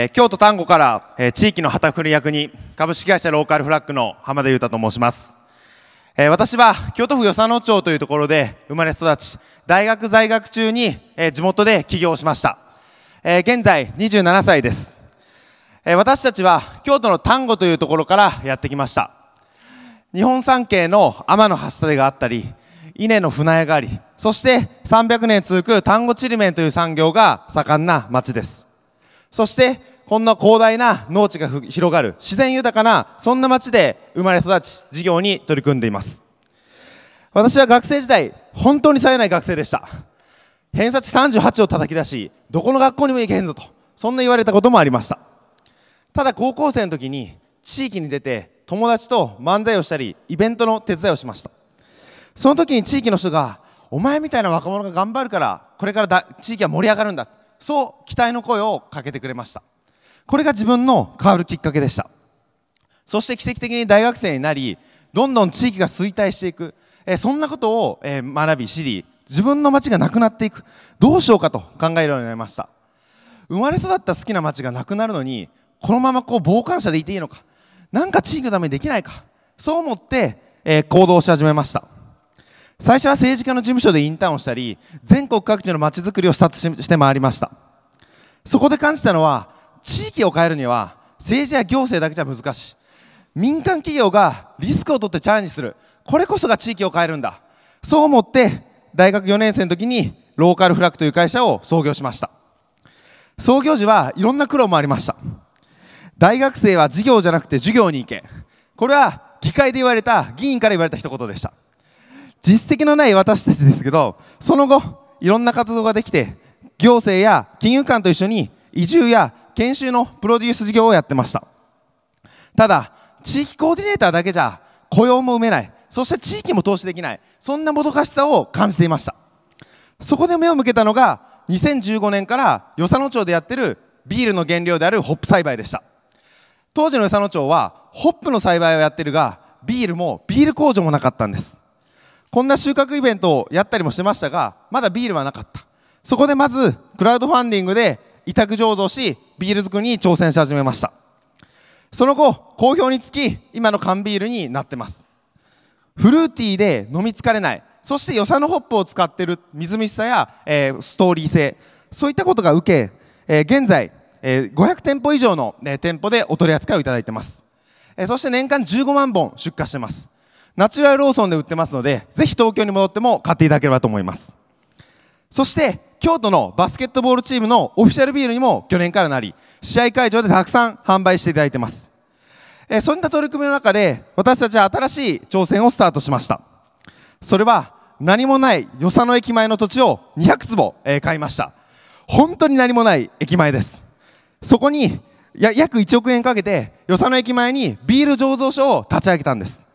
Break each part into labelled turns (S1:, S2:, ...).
S1: えー、京都丹後から、えー、地域の旗振り役に株式会社ローカルフラッグの浜田裕太と申します、えー、私は京都府与謝野町というところで生まれ育ち大学在学中に、えー、地元で起業しました、えー、現在27歳です、えー、私たちは京都の丹後というところからやってきました日本三景の天橋立があったり稲の船屋がありそして300年続く丹後ちりめんという産業が盛んな町ですそしてこんな広大な農地が広がる自然豊かなそんな町で生まれ育ち事業に取り組んでいます私は学生時代本当に冴えない学生でした偏差値38を叩き出しどこの学校にも行けへんぞとそんな言われたこともありましたただ高校生の時に地域に出て友達と漫才をしたりイベントの手伝いをしましたその時に地域の人がお前みたいな若者が頑張るからこれからだ地域は盛り上がるんだそう期待の声をかけてくれましたこれが自分の変わるきっかけでしたそして奇跡的に大学生になりどんどん地域が衰退していく、えそんなことを、え学び知り自分の街がなくなっていくどうしようかと考えるようになりました生まれ育った好きな街がなくなるのにこのままこう傍観者でいていいのかなんか地域のためにできないかそう思って、え行動し始めました最初は政治家の事務所でインターンをしたり全国各地の街づくりを視察して回りましたそこで感じたのは地域を変えるには政治や行政だけじゃ難しい民間企業がリスクを取ってチャレンジするこれこそが地域を変えるんだそう思って大学4年生の時にローカルフラッグという会社を創業しました創業時はいろんな苦労もありました大学生は授業じゃなくて授業に行けこれは議会で言われた議員から言われた一言でした実績のない私たちですけどその後いろんな活動ができて行政や金融機関と一緒に移住や研修のプロデュース事業をやってましたただ地域コーディネーターだけじゃ雇用も埋めないそして地域も投資できないそんなもどかしさを感じていましたそこで目を向けたのが2015年から与謝野町でやってるビールの原料であるホップ栽培でした当時の与謝野町はホップの栽培をやってるがビールもビール工場もなかったんですこんな収穫イベントをやったりもしてましたがまだビールはなかったそこでまずクラウドファンディングで委託醸造しビール作りに挑戦し始めましたその後好評につき今の缶ビールになってますフルーティーで飲み疲れないそして与謝野ホップを使っているみずみしさや、えー、ストーリー性そういったことが受け、えー、現在、えー、500店舗以上の、えー、店舗でお取り扱いをいただいてます、えー、そして年間15万本出荷してますナチュラルローソンで売ってますのでぜひ東京に戻っても買っていただければと思いますそして京都のバスケットボールチームのオフィシャルビールにも去年からなり、試合会場でたくさん販売していただいてます。えそんな取り組みの中で、私たちは新しい挑戦をスタートしました。それは、何もない与謝野駅前の土地を200坪、え買いました。本当に何もない駅前です。そこにや約1億円かけて、与謝野駅前にビール醸造所を立ち上げたんです。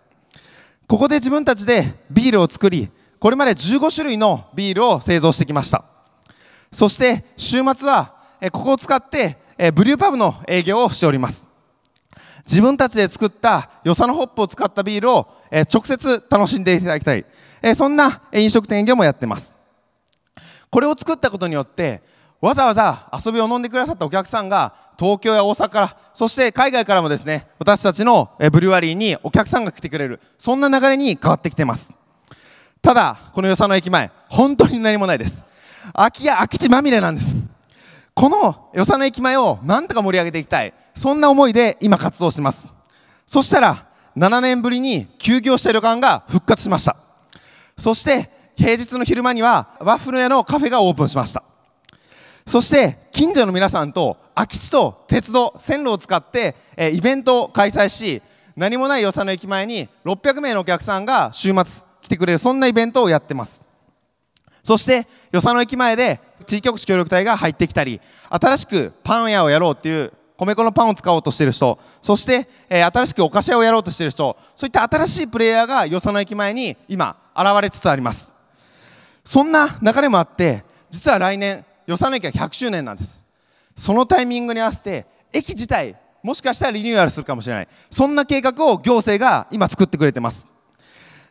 S1: ここで自分たちでビールを作り、これまで15種類のビールを製造してきました。そして週末は、えここを使って、えブリューパブの営業をしております。自分たちで作ったよさのホップを使ったビールを、え直接楽しんでいただきたい。えそんな飲食店営業もやってます。これを作ったことによって、わざわざ遊びを飲んでくださったお客さんが、東京や大阪から、そして海外からもですね、私たちのブリュワリーにお客さんが来てくれる、そんな流れに変わってきてます。ただ、このよさの駅前、本当に何もないです。空き家、空き地まみれなんです。この与謝野駅前をなんとか盛り上げていきたい。そんな思いで今活動してます。そしたら、7年ぶりに休業した旅館が復活しました。そして、平日の昼間にはワッフル屋のカフェがオープンしました。そして、近所の皆さんと空き地と鉄道、線路を使って、えイベントを開催し、何もない与謝野駅前に600名のお客さんが週末来てくれる、そんなイベントをやってます。そして与謝野駅前で地域局地協力隊が入ってきたり新しくパン屋をやろうっていう米粉のパンを使おうとしている人そして、えー、新しくお菓子屋をやろうとしている人そういった新しいプレイヤーが与謝野駅前に今現れつつありますそんな流れもあって実は来年与謝野駅は100周年なんですそのタイミングに合わせて駅自体もしかしたらリニューアルするかもしれないそんな計画を行政が今作ってくれてます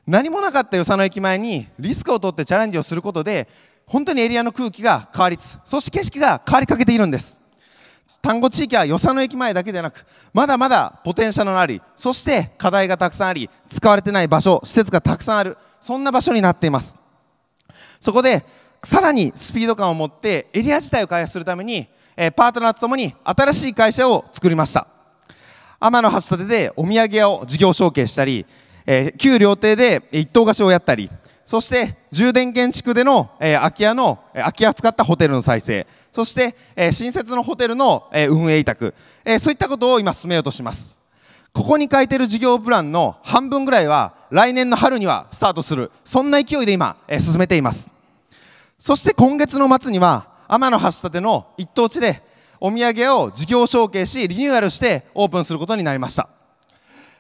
S1: 何もなかった与謝野駅前にリスクを取ってチャレンジをすることで本当にエリアの空気が変わりつつそして景色が変わりかけているんです単語地域は与謝野駅前だけでなくまだまだポテンシャルのありそして課題がたくさんあり使われてない場所施設がたくさんあるそんな場所になっていますそこでさらにスピード感を持ってエリア自体を開発するためにパートナーとともに新しい会社を作りました天橋立でお土産屋を事業承継したりえー、旧料亭で一棟貸しをやったり、そして充電建築での、えー、空き家の、空き家使ったホテルの再生、そして、えー、新設のホテルの、えー、運営委託、えー、そういったことを今進めようとします。ここに書いてる事業プランの半分ぐらいは来年の春にはスタートする。そんな勢いで今、えー、進めています。そして今月の末には天橋立の一等地でお土産を事業承継しリニューアルしてオープンすることになりました。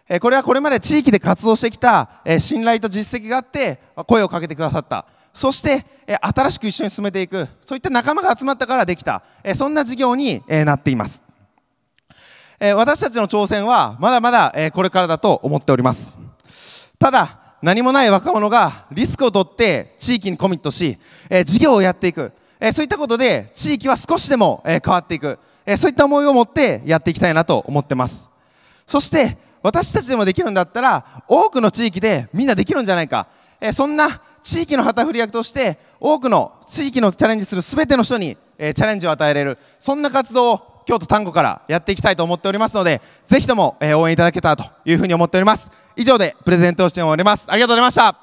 S1: えこれはこれまで地域で活動してきた、え信頼と実績があって声をかけてくださったそして、え新しく一緒に進めていくそういった仲間が集まったからできた、えそんな事業に、えなっています、え私たちの挑戦はまだまだ、えこれからだと思っておりますただ何もない若者がリスクを取って地域にコミットし、え事業をやっていく、えそういったことで地域は少しでも、え変わっていく、えそういった思いを持ってやっていきたいなと思ってますそして私たちでもできるんだったら、多くの地域でみんなできるんじゃないか。えそんな地域の旗振り役として、多くの地域のチャレンジする全ての人に、えチャレンジを与えれる、そんな活動を京都丹後からやっていきたいと思っておりますので、ぜひとも、え応援いただけたらというふうに思っております。以上でプレゼントをしております。ありがとうございました。